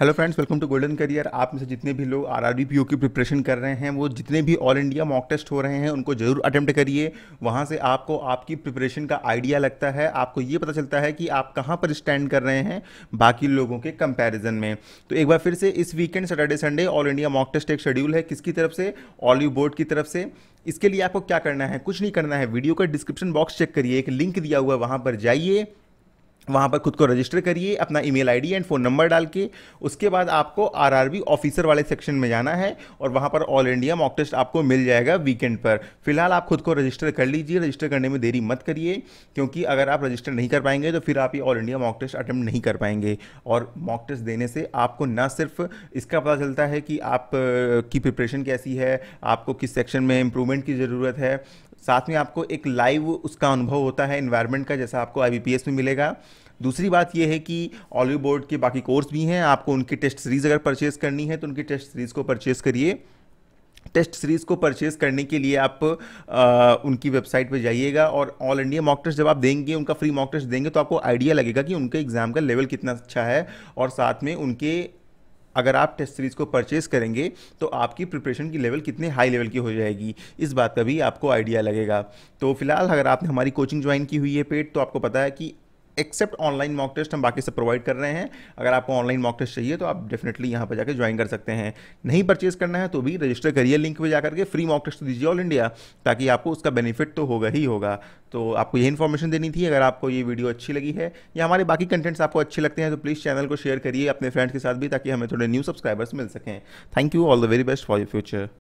hello friends welcome to golden career आप में से जितने भी लोग आर आर की प्रिपरेशन कर रहे हैं वो जितने भी ऑल इंडिया मॉक टेस्ट हो रहे हैं उनको जरूर अटेम्प्ट करिए वहाँ से आपको आपकी प्रिपरेशन का आइडिया लगता है आपको ये पता चलता है कि आप कहाँ पर स्टैंड कर रहे हैं बाकी लोगों के कंपेरिजन में तो एक बार फिर से इस weekend Saturday Sunday all India mock test एक शेड्यूल है किसकी तरफ से ऑलिव बोर्ड की तरफ से इसके लिए आपको क्या करना है कुछ नहीं करना है वीडियो का डिस्क्रिप्शन बॉक्स चेक करिए एक लिंक दिया हुआ है वहाँ पर जाइए वहाँ पर खुद को रजिस्टर करिए अपना email ID and phone number डाल के उसके बाद आपको आरआरबी ऑफिसर वाले सेक्शन में जाना है और वहाँ पर ऑल इंडिया मॉक टेस्ट आपको मिल जाएगा वीकेंड पर फिलहाल आप खुद को रजिस्टर कर लीजिए रजिस्टर करने में देरी मत करिए क्योंकि अगर आप रजिस्टर नहीं कर पाएंगे तो फिर आप ये all India mock test attempt नहीं कर पाएंगे और मॉक टेस्ट देने से आपको ना सिर्फ इसका पता चलता है कि आप की प्रिपरेशन कैसी है आपको किस सेक्शन में इंप्रूवमेंट की ज़रूरत है साथ में आपको एक लाइव उसका अनुभव होता है इन्वायरमेंट का जैसा आपको आई में मिलेगा दूसरी बात यह है कि ऑलि बोर्ड के बाकी कोर्स भी हैं आपको उनकी टेस्ट सीरीज़ अगर परचेज़ करनी है तो उनकी टेस्ट सीरीज़ को परचेज़ करिए टेस्ट सीरीज़ को परचेज़ करने के लिए आप आ, उनकी वेबसाइट पर जाइएगा और ऑल इंडिया मॉक टेस्ट जब आप देंगे उनका फ्री मॉक टेस्ट देंगे तो आपको आइडिया लगेगा कि उनके एग्ज़ाम का लेवल कितना अच्छा है और साथ में उनके अगर आप टेस्ट सीरीज़ को परचेज़ करेंगे तो आपकी प्रिपरेशन की लेवल कितने हाई लेवल की हो जाएगी इस बात का भी आपको आइडिया लगेगा तो फिलहाल अगर आपने हमारी कोचिंग ज्वाइन की हुई है पेड तो आपको पता है कि एक्सेप्ट ऑनलाइन मॉक टेस्ट हम बाकी सब प्रोवाइड कर रहे हैं अगर आपको ऑनलाइन मॉक टेस्ट चाहिए तो आप डेफिनेटली यहाँ पर जाकर ज्वाइन कर सकते हैं नहीं परचेज करना है तो भी रजिस्टर करिए लिंक पर जाकर के फ्री मॉक टेस्ट दीजिए ऑल इंडिया ताकि आपको उसका बेनिफिट तो होगा ही होगा तो आपको ये इन्फॉर्मेशन देनी थी अगर आपको ये वीडियो अच्छी लगी है या हमारे बाकी कंटेंट्स आपको अच्छे लगते हैं तो प्लीज़ चैनल को शेयर करिए अपने फ्रेंड्स के साथ भी ताकि हमें थोड़े न्यू सब्सक्राइबर्स मिल सकें thank you all the very best for your future